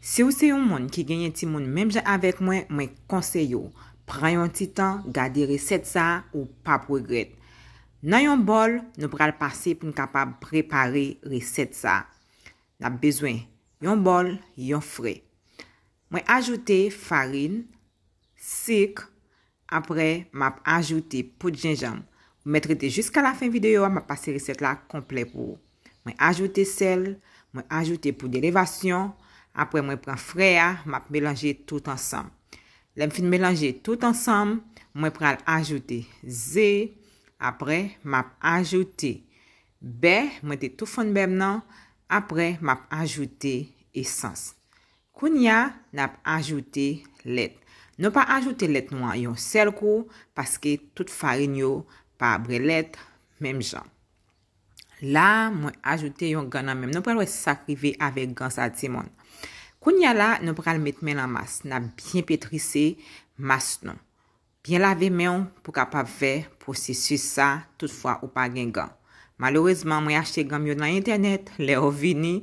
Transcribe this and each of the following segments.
Se ou se yon moun ki genye ti moun mèm jè avèk mwen, mwen konsey yo. Pran yon ti tan, gade resèt sa ou pa progrèt. Nan yon bol, nou pral pase pou n kapap prepare resèt sa. N ap bezwen. Yon bol, yon frè. Mwen ajoute farine, sèk, apre m ap ajoute pout jenjam. Mwen ajoute sel, mwen ajoute pout elevasyon. Apre mwen pren freya, map melange tout ansam. Lem fin melange tout ansam, mwen pren ajoute Z, apre map ajoute B, mwen te tou fon bem nan, apre map ajoute esans. Koun ya, nap ajoute let. Non pa ajoute let nou an yon sel kou, paske tout farin yo pa abre let mem jan. La, mwen ajoute yon gan nan men. Nou pral wè sakrive avè gan sa timon. Koun ya la, nou pral met men nan mas. Na byen petrise mas non. Byen lave men pou ka pa vè, pou si si sa, tout fwa ou pa gen gan. Malourezman, mwen yache gan myon nan internet. Le o vini,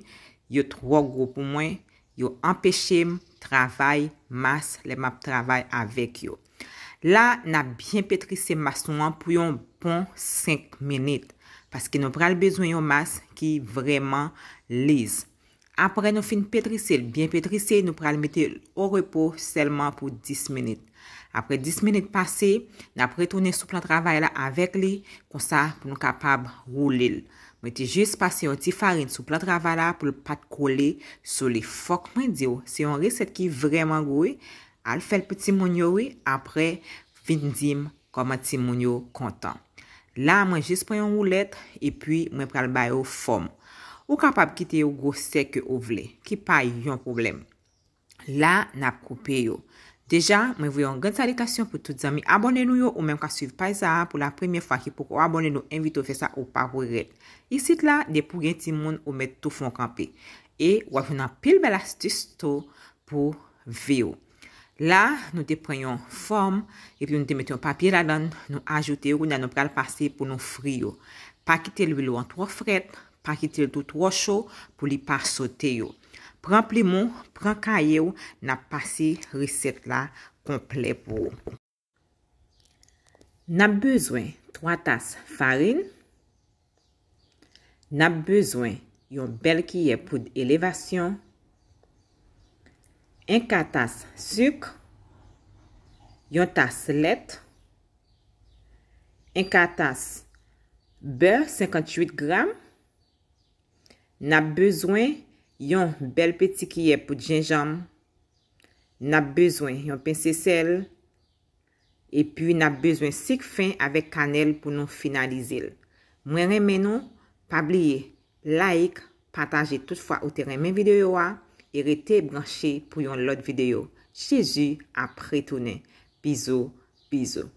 yo tro gwo pou mwen. Yo empèche m, travay, mas, le map travay avèk yo. La, na byen petrise mas non pou yon bon 5 menit. Paske nou pral bezwen yon mas ki vreman lise. Apre nou fin petrisil, bien petrisil, nou pral metil ou repo selman pou 10 menit. Apre 10 menit pase, nou apre tonen sou plan travay la avek li, konsa pou nou kapab rou li. Meti jist pase yon ti farin sou plan travay la pou l pat kole sou li fok mwen diyo. Se yon riset ki vreman gwe, al fel pou ti moun yo we, apre fin dim koman ti moun yo kontan. La, mwen jis pre yon rou let, e pwi mwen pre albay yo fom. Ou kapab kite yo gwo sek yo ou vle, ki pay yon problem. La, nap koupe yo. Deja, mwen vwe yon gant salikasyon pou tout zami abone nou yo, ou menm ka suyv paizaha pou la premye fwa ki pou kwa abone nou, invite ou fe sa ou pa vwe ret. I sit la, de pou gen ti moun ou met tou fon kampe. E wak yon an pil bel astis to pou ve yo. La nou de prenyon form, epi nou de metyon papir la dan nou ajote ou nan nou pral pase pou nou friyo. Pakite lwilou an tro fred, pakite lwilou an tro chou pou li par sote yo. Pran pli moun, pran kaye ou, nan pase riset la komple pou. Nan bezwen 3 tas farin, nan bezwen yon bel kiye pou elevasyon, 1 katas suk, yon tas let, 1 katas beur 58 gram, na bezwen yon bel peti kye pou djenjam, na bezwen yon pensesel, e pi na bezwen sik fin avek kanel pou nou finalize l. Mwen remen nou, pabliye like, pataje tout fwa ou teren men videyo wak, E rete blanche pou yon lot videyo. Cheji apretounen. Bizou, bizou.